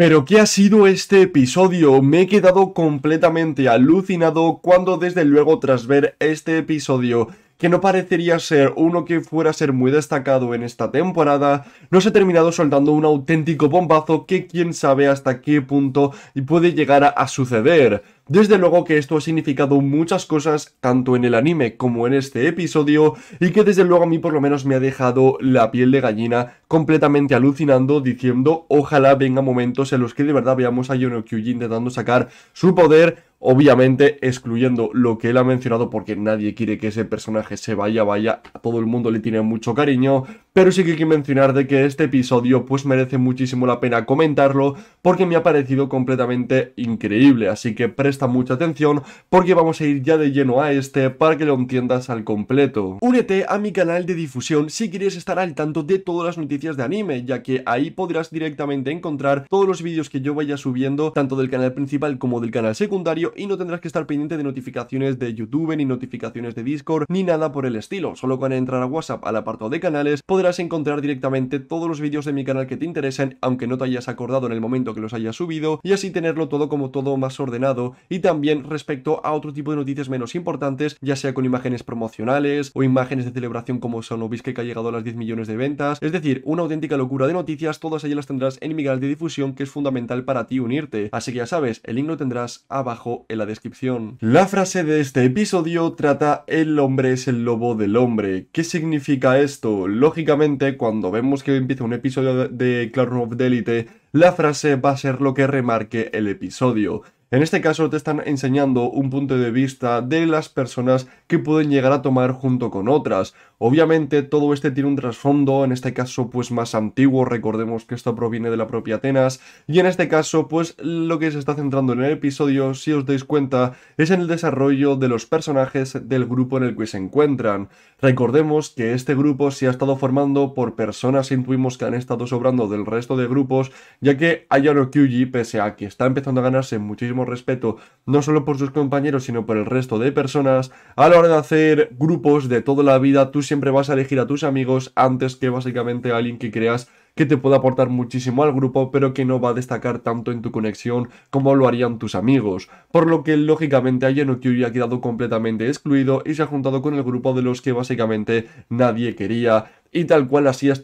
Pero ¿qué ha sido este episodio? Me he quedado completamente alucinado cuando desde luego tras ver este episodio que no parecería ser uno que fuera a ser muy destacado en esta temporada, nos ha terminado soltando un auténtico bombazo que quién sabe hasta qué punto puede llegar a, suceder. Desde luego que esto ha significado muchas cosas tanto en el anime como en este episodio y que desde luego a mí por lo menos me ha dejado la piel de gallina completamente alucinando diciendo ojalá venga momentos en los que de verdad veamos a Yono intentando sacar su poder Obviamente, excluyendo lo que él ha mencionado, porque nadie quiere que ese personaje se vaya, vaya, a todo el mundo le tiene mucho cariño, pero sí que hay que mencionar de que este episodio pues merece muchísimo la pena comentarlo porque me ha parecido completamente increíble, así que presta mucha atención porque vamos a ir ya de lleno a este para que lo entiendas al completo. Únete a mi canal de difusión si quieres estar al tanto de todas las noticias de anime, ya que ahí podrás directamente encontrar todos los vídeos que yo vaya subiendo, tanto del canal principal como del canal secundario, y no tendrás que estar pendiente de notificaciones de YouTube, ni notificaciones de Discord, ni nada por el estilo. Solo con entrar a WhatsApp al apartado de canales, podrás encontrar directamente todos los vídeos de mi canal que te interesen, aunque no te hayas acordado en el momento que los hayas subido, y así tenerlo todo como todo más ordenado, y también respecto a otro tipo de noticias menos importantes, ya sea con imágenes promocionales o imágenes de celebración como Sonobis que ha llegado a las 10 millones de ventas, es decir, una auténtica locura de noticias, todas ellas las tendrás en mi canal de difusión que es fundamental para ti unirte, así que ya sabes, el link lo tendrás abajo en la descripción. La frase de este episodio trata el hombre es el lobo del hombre. ¿Qué significa esto? Lógica cuando vemos que empieza un episodio de Clown of Delite, la frase va a ser lo que remarque el episodio. En este caso te están enseñando un punto de vista de las personas que pueden llegar a tomar junto con otras. Obviamente todo este tiene un trasfondo, en este caso pues más antiguo, recordemos que esto proviene de la propia Atenas, y en este caso pues lo que se está centrando en el episodio, si os dais cuenta, es en el desarrollo de los personajes del grupo en el que se encuentran. Recordemos que este grupo se ha estado formando por personas, intuimos que han estado sobrando del resto de grupos, ya que Ayano Kyuji, pese a que está empezando a ganarse muchísimo respeto, no solo por sus compañeros, sino por el resto de personas. A la hora de hacer grupos de toda la vida, tú siempre vas a elegir a tus amigos antes que básicamente a alguien que creas que te pueda aportar muchísimo al grupo, pero que no va a destacar tanto en tu conexión como lo harían tus amigos. Por lo que lógicamente ya ha quedado completamente excluido y se ha juntado con el grupo de los que básicamente nadie quería y tal cual así, ha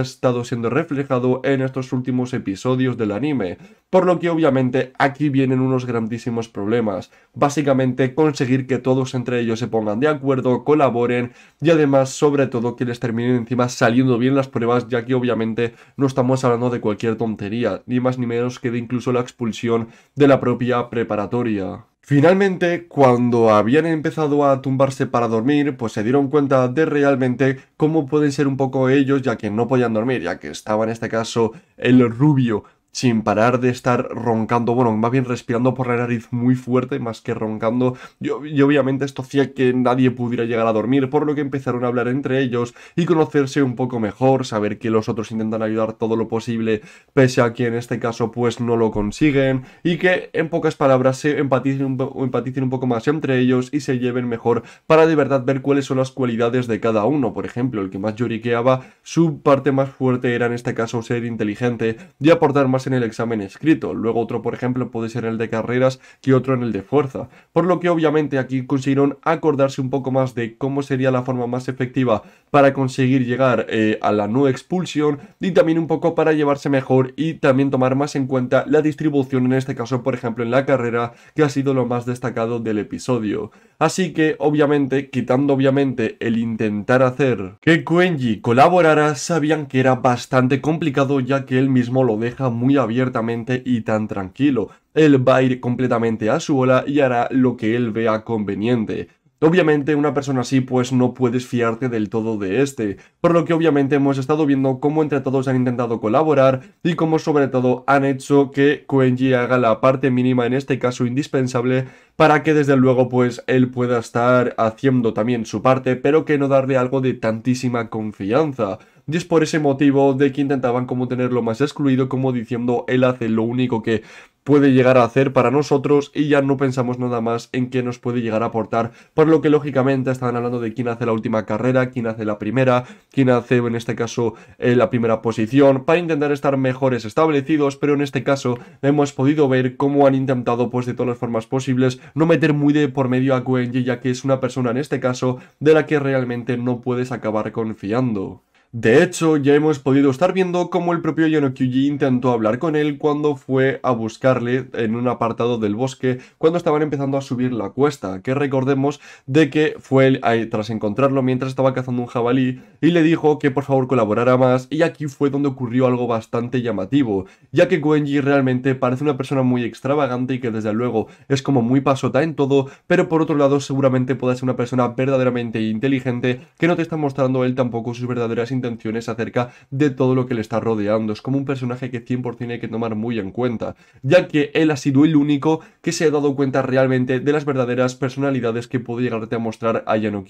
estado siendo reflejado en estos últimos episodios del anime. Por lo que obviamente aquí vienen unos grandísimos problemas. Básicamente conseguir que todos entre ellos se pongan de acuerdo, colaboren y además sobre todo que les terminen encima saliendo bien las pruebas ya que obviamente no estamos hablando de cualquier tontería, ni más ni menos que de incluso la expulsión de la propia preparatoria. Finalmente, cuando habían empezado a tumbarse para dormir, pues se dieron cuenta de realmente cómo pueden ser un poco ellos, ya que no podían dormir, ya que estaba en este caso el rubio sin parar de estar roncando, bueno, más bien respirando por la nariz muy fuerte más que roncando. y obviamente esto hacía que nadie pudiera llegar a dormir, por lo que empezaron a hablar entre ellos y conocerse un poco mejor, saber que los otros intentan ayudar todo lo posible, pese a que en este caso pues no lo consiguen, y que en pocas palabras se empaticen empaticen un poco más entre ellos y se lleven mejor para de verdad ver cuáles son las cualidades de cada uno. Por ejemplo, el que más lloriqueaba, su parte más fuerte era en este caso ser inteligente y aportar más en el examen escrito, luego otro por ejemplo puede ser el de carreras que otro en el de fuerza, por lo que obviamente aquí consiguieron acordarse un poco más de cómo sería la forma más efectiva para conseguir llegar eh, a la no expulsión y también un poco para llevarse mejor y también tomar más en cuenta la distribución en este caso por ejemplo en la carrera que ha sido lo más destacado del episodio. Así que obviamente, quitando obviamente el intentar hacer que Quenji colaborara, sabían que era bastante complicado ya que él mismo lo deja muy abiertamente y tan tranquilo. Él va a ir completamente a su bola y hará lo que él vea conveniente. Obviamente una persona así pues no puedes fiarte del todo de este, por lo que obviamente hemos estado viendo cómo entre todos han intentado colaborar y cómo sobre todo han hecho que Koenji haga la parte mínima en este caso indispensable para que desde luego pues él pueda estar haciendo también su parte pero que no darle algo de tantísima confianza y es por ese motivo de que intentaban como tenerlo más excluido, como diciendo él hace lo único que puede llegar a hacer para nosotros y ya no pensamos nada más en qué nos puede llegar a aportar, por lo que lógicamente estaban hablando de quién hace la última carrera, quién hace la primera, quién hace en este caso eh, la primera posición, para intentar estar mejores establecidos, pero en este caso hemos podido ver cómo han intentado pues de todas las formas posibles no meter muy de por medio a Gwenji ya que es una persona en este caso de la que realmente no puedes acabar confiando. De hecho, ya hemos podido estar viendo cómo el propio Yonokyuji intentó hablar con él cuando fue a buscarle en un apartado del bosque cuando estaban empezando a subir la cuesta, que recordemos de que fue él, tras encontrarlo mientras estaba cazando un jabalí y le dijo que por favor colaborara más y aquí fue donde ocurrió algo bastante llamativo, ya que Gwenji realmente parece una persona muy extravagante y que desde luego es como muy pasota en todo, pero por otro lado seguramente pueda ser una persona verdaderamente inteligente que no te está mostrando él tampoco sus verdaderas intenciones intenciones acerca de todo lo que le está rodeando. Es como un personaje que 100% hay que tomar muy en cuenta, ya que él ha sido el único que se ha dado cuenta realmente de las verdaderas personalidades que puede llegarte a mostrar a Yano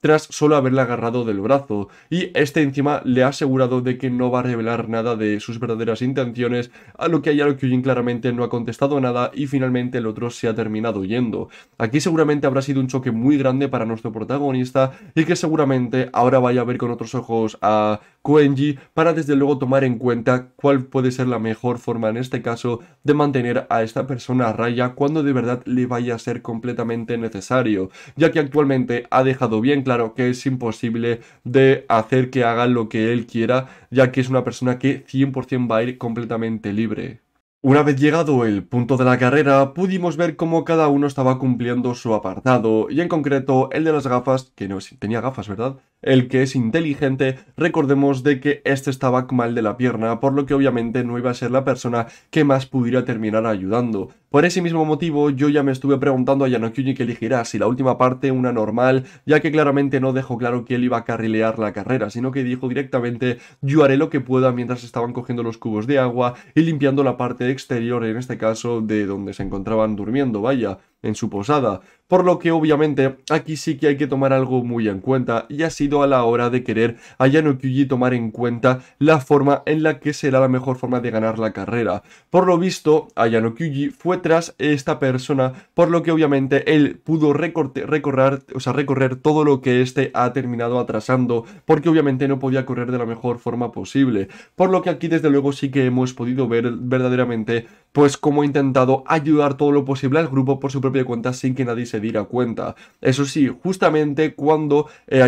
tras solo haberle agarrado del brazo. Y este encima le ha asegurado de que no va a revelar nada de sus verdaderas intenciones, a lo que Yano Kyuji claramente no ha contestado nada y finalmente el otro se ha terminado yendo. Aquí seguramente habrá sido un choque muy grande para nuestro protagonista y que seguramente ahora vaya a ver con otros ojos a Koenji para desde luego tomar en cuenta cuál puede ser la mejor forma en este caso de mantener a esta persona a raya cuando de verdad le vaya a ser completamente necesario, ya que actualmente ha dejado bien claro que es imposible de hacer que haga lo que él quiera, ya que es una persona que 100% va a ir completamente libre. Una vez llegado el punto de la carrera, pudimos ver cómo cada uno estaba cumpliendo su apartado, y en concreto el de las gafas, que no tenía gafas, ¿verdad? el que es inteligente, recordemos de que este estaba mal de la pierna, por lo que obviamente no iba a ser la persona que más pudiera terminar ayudando. Por ese mismo motivo, yo ya me estuve preguntando a Yanokuni que elegirá, si la última parte una normal, ya que claramente no dejó claro que él iba a carrilear la carrera, sino que dijo directamente yo haré lo que pueda mientras estaban cogiendo los cubos de agua y limpiando la parte exterior, en este caso de donde se encontraban durmiendo, vaya en su posada, por lo que obviamente aquí sí que hay que tomar algo muy en cuenta y ha sido a la hora de querer a Yanokyuji tomar en cuenta la forma en la que será la mejor forma de ganar la carrera. Por lo visto, Ayano Kyuji fue tras esta persona, por lo que obviamente él pudo recorrer, o sea, recorrer todo lo que este ha terminado atrasando, porque obviamente no podía correr de la mejor forma posible. Por lo que aquí desde luego sí que hemos podido ver verdaderamente pues como ha intentado ayudar todo lo posible al grupo por su propia cuenta sin que nadie se diera cuenta. Eso sí, justamente cuando eh,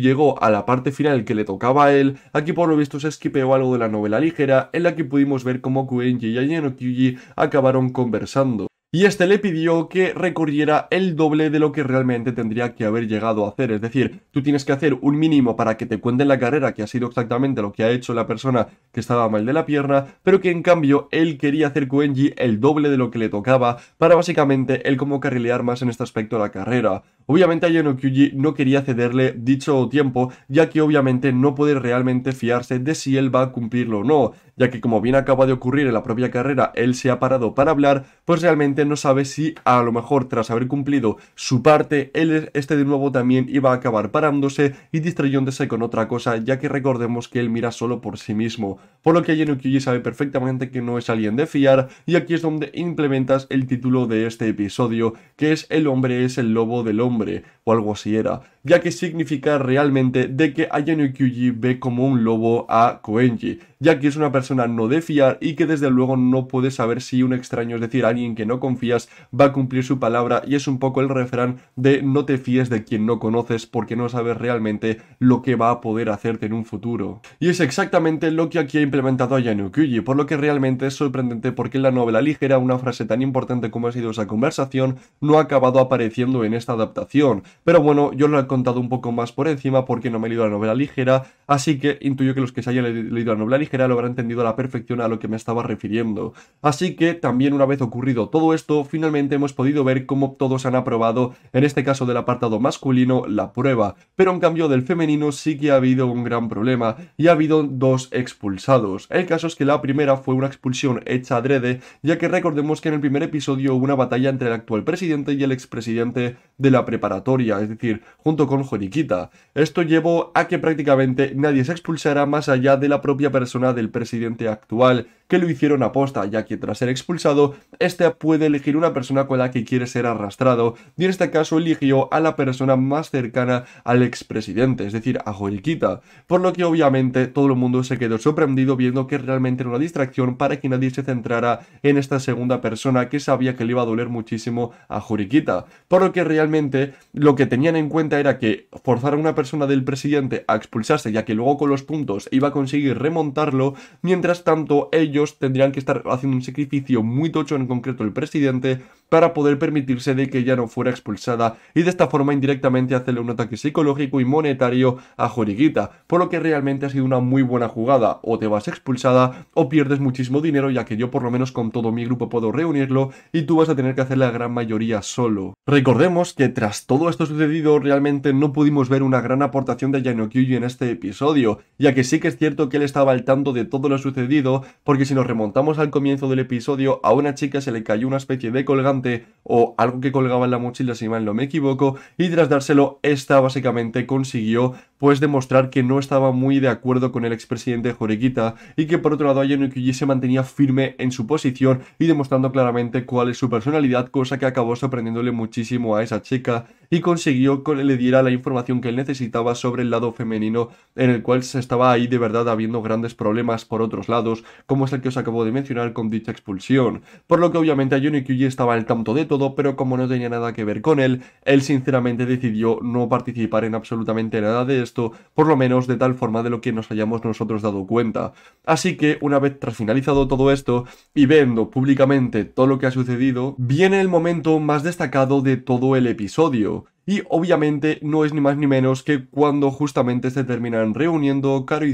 llegó a la parte final que le tocaba a él, aquí por lo visto se esquipeó algo de la novela ligera en la que pudimos ver cómo Kuenji y Kyuji acabaron conversando y este le pidió que recorriera el doble de lo que realmente tendría que haber llegado a hacer. Es decir, tú tienes que hacer un mínimo para que te cuenten la carrera, que ha sido exactamente lo que ha hecho la persona que estaba mal de la pierna, pero que en cambio él quería hacer Koenji el doble de lo que le tocaba para básicamente él como carrilear más en este aspecto de la carrera. Obviamente Ayano Kyuji no quería cederle dicho tiempo, ya que obviamente no puede realmente fiarse de si él va a cumplirlo o no, ya que como bien acaba de ocurrir en la propia carrera, él se ha parado para hablar, pues realmente no sabe si a lo mejor tras haber cumplido su parte, él este de nuevo también iba a acabar parándose y distrayéndose con otra cosa, ya que recordemos que él mira solo por sí mismo, por lo que Ayano Kyuji sabe perfectamente que no es alguien de fiar y aquí es donde implementas el título de este episodio, que es El hombre es el lobo del hombre somebody algo así era, ya que significa realmente de que Ayano Kyuji ve como un lobo a Koenji, ya que es una persona no de fiar y que desde luego no puede saber si un extraño, es decir, alguien que no confías, va a cumplir su palabra y es un poco el refrán de no te fíes de quien no conoces porque no sabes realmente lo que va a poder hacerte en un futuro. Y es exactamente lo que aquí ha implementado Ayano Kyuji, por lo que realmente es sorprendente porque en la novela ligera una frase tan importante como ha sido esa conversación no ha acabado apareciendo en esta adaptación, pero bueno, yo lo he contado un poco más por encima porque no me he leído la novela ligera, así que intuyo que los que se hayan leído la novela ligera lo habrán entendido a la perfección a lo que me estaba refiriendo. Así que también una vez ocurrido todo esto, finalmente hemos podido ver cómo todos han aprobado, en este caso del apartado masculino, la prueba, pero en cambio del femenino sí que ha habido un gran problema y ha habido dos expulsados. El caso es que la primera fue una expulsión hecha adrede, ya que recordemos que en el primer episodio hubo una batalla entre el actual presidente y el expresidente de la preparatoria es decir, junto con Joriquita. Esto llevó a que prácticamente nadie se expulsara más allá de la propia persona del presidente actual, que lo hicieron aposta, ya que tras ser expulsado, este puede elegir una persona con la que quiere ser arrastrado, y en este caso eligió a la persona más cercana al expresidente, es decir, a joriquita por lo que obviamente todo el mundo se quedó sorprendido viendo que realmente era una distracción para que nadie se centrara en esta segunda persona que sabía que le iba a doler muchísimo a Juriquita, por lo que realmente lo que tenían en cuenta era que forzar a una persona del presidente a expulsarse, ya que luego con los puntos iba a conseguir remontarlo, mientras tanto ellos tendrían que estar haciendo un sacrificio muy tocho, en concreto el presidente, para poder permitirse de que ella no fuera expulsada y de esta forma indirectamente hacerle un ataque psicológico y monetario a Joriguita, por lo que realmente ha sido una muy buena jugada, o te vas expulsada o pierdes muchísimo dinero ya que yo por lo menos con todo mi grupo puedo reunirlo y tú vas a tener que hacer la gran mayoría solo. Recordemos que tras todo esto sucedido realmente no pudimos ver una gran aportación de Yano en este episodio, ya que sí que es cierto que él estaba al tanto de todo lo sucedido, porque si nos remontamos al comienzo del episodio, a una chica se le cayó una especie de colgante o algo que colgaba en la mochila si mal no me equivoco y tras dárselo esta básicamente consiguió pues demostrar que no estaba muy de acuerdo con el expresidente Jorequita y que por otro lado que se mantenía firme en su posición y demostrando claramente cuál es su personalidad, cosa que acabó sorprendiéndole muchísimo a esa chica y consiguió que le diera la información que él necesitaba sobre el lado femenino en el cual se estaba ahí de verdad habiendo grandes problemas por otros lados, como es el que os acabo de mencionar con dicha expulsión. Por lo que obviamente Ayanokuji estaba al tanto de todo, pero como no tenía nada que ver con él, él sinceramente decidió no participar en absolutamente nada de por lo menos de tal forma de lo que nos hayamos nosotros dado cuenta. Así que una vez tras finalizado todo esto y viendo públicamente todo lo que ha sucedido, viene el momento más destacado de todo el episodio. Y obviamente no es ni más ni menos que cuando justamente se terminan reuniendo Karo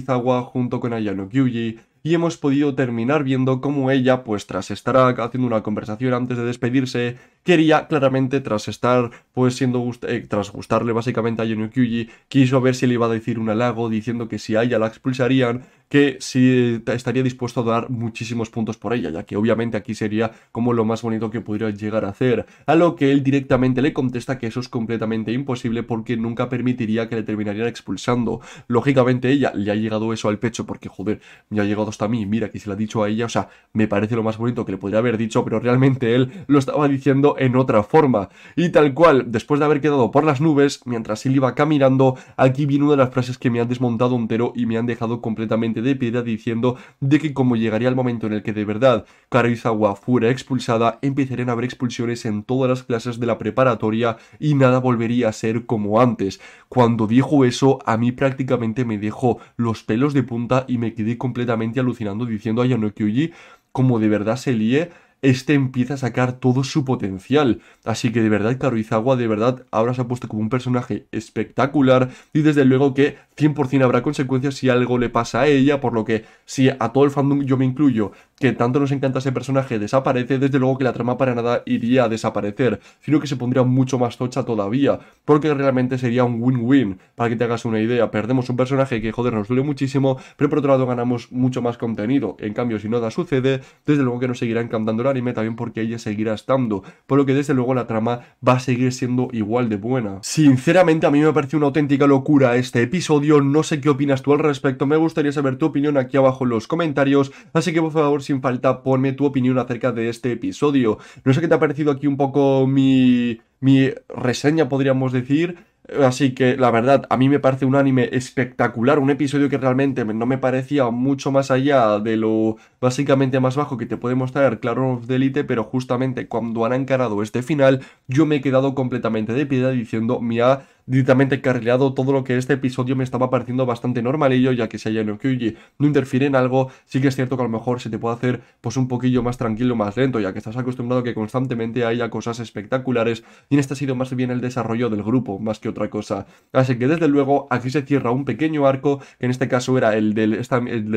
junto con Ayano Kyuji y hemos podido terminar viendo cómo ella, pues tras estar haciendo una conversación antes de despedirse, quería claramente, tras estar, pues siendo, eh, tras gustarle básicamente a Yonukyuji, quiso ver si le iba a decir un halago diciendo que si a ella la expulsarían, que si estaría dispuesto a dar muchísimos puntos por ella, ya que obviamente aquí sería como lo más bonito que pudiera llegar a hacer. A lo que él directamente le contesta que eso es completamente imposible porque nunca permitiría que le terminarían expulsando. Lógicamente ella le ha llegado eso al pecho porque, joder, me ha llegado hasta a mí, mira que se lo ha dicho a ella, o sea, me parece lo más bonito que le podría haber dicho, pero realmente él lo estaba diciendo en otra forma. Y tal cual, después de haber quedado por las nubes, mientras él iba caminando, aquí viene una de las frases que me han desmontado entero y me han dejado completamente de piedra diciendo de que como llegaría el momento en el que de verdad Karizawa fuera expulsada, empezarían a haber expulsiones en todas las clases de la preparatoria y nada volvería a ser como antes. Cuando dijo eso, a mí prácticamente me dejó los pelos de punta y me quedé completamente alucinando diciendo a Yano Kyuji como de verdad se líe, este empieza a sacar todo su potencial. Así que de verdad, Karuizawa de verdad ahora se ha puesto como un personaje espectacular y desde luego que 100% habrá consecuencias si algo le pasa a ella, por lo que si a todo el fandom, yo me incluyo, que tanto nos encanta ese personaje desaparece, desde luego que la trama para nada iría a desaparecer, sino que se pondría mucho más tocha todavía, porque realmente sería un win-win, para que te hagas una idea, perdemos un personaje que joder nos duele muchísimo, pero por otro lado ganamos mucho más contenido, en cambio si nada sucede, desde luego que nos seguirá encantando el anime también porque ella seguirá estando, por lo que desde luego la trama va a seguir siendo igual de buena. Sinceramente a mí me parece una auténtica locura este episodio, no sé qué opinas tú al respecto, me gustaría saber tu opinión aquí abajo en los comentarios, así que por favor sin falta, ponme tu opinión acerca de este episodio. No sé qué te ha parecido aquí un poco mi, mi reseña, podríamos decir. Así que la verdad, a mí me parece un anime espectacular, un episodio que realmente no me parecía mucho más allá de lo básicamente más bajo que te puede mostrar Claro of the pero justamente cuando han encarado este final, yo me he quedado completamente de piedra diciendo, mia directamente carrileado todo lo que este episodio me estaba pareciendo bastante normalillo, ya que si en Kyuji no interfiere en algo, sí que es cierto que a lo mejor se te puede hacer pues un poquillo más tranquilo, más lento, ya que estás acostumbrado a que constantemente haya cosas espectaculares y en este ha sido más bien el desarrollo del grupo, más que otra cosa. Así que desde luego aquí se cierra un pequeño arco, que en este caso era el, de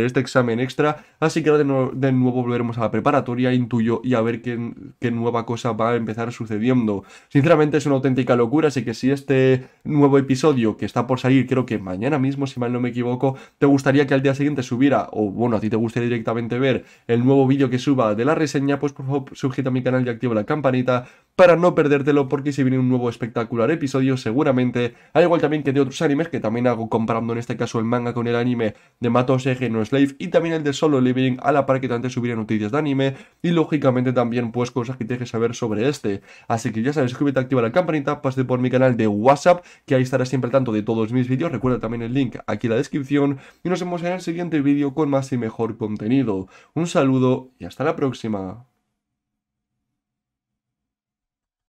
este examen extra, así que ahora de, nuevo volveremos a la preparatoria, intuyo, y a ver qué, qué nueva cosa va a empezar sucediendo. Sinceramente es una auténtica locura, así que si este nuevo episodio que está por salir, creo que mañana mismo, si mal no me equivoco, te gustaría que al día siguiente subiera, o bueno, a ti te gustaría directamente ver el nuevo vídeo que suba de la reseña, pues por favor suscríbete a mi canal y activa la campanita para no perdértelo porque si viene un nuevo espectacular episodio seguramente, al igual también que de otros animes que también hago comparando en este caso el manga con el anime de Matos Ege no Slave y también el de Solo Living a la par que también subiré noticias de anime y lógicamente también pues cosas que te que saber sobre este. Así que ya sabes, suscríbete, activa la campanita, pase por mi canal de WhatsApp que ahí estará siempre al tanto de todos mis vídeos. Recuerda también el link aquí en la descripción y nos vemos en el siguiente vídeo con más y mejor contenido. Un saludo y hasta la próxima.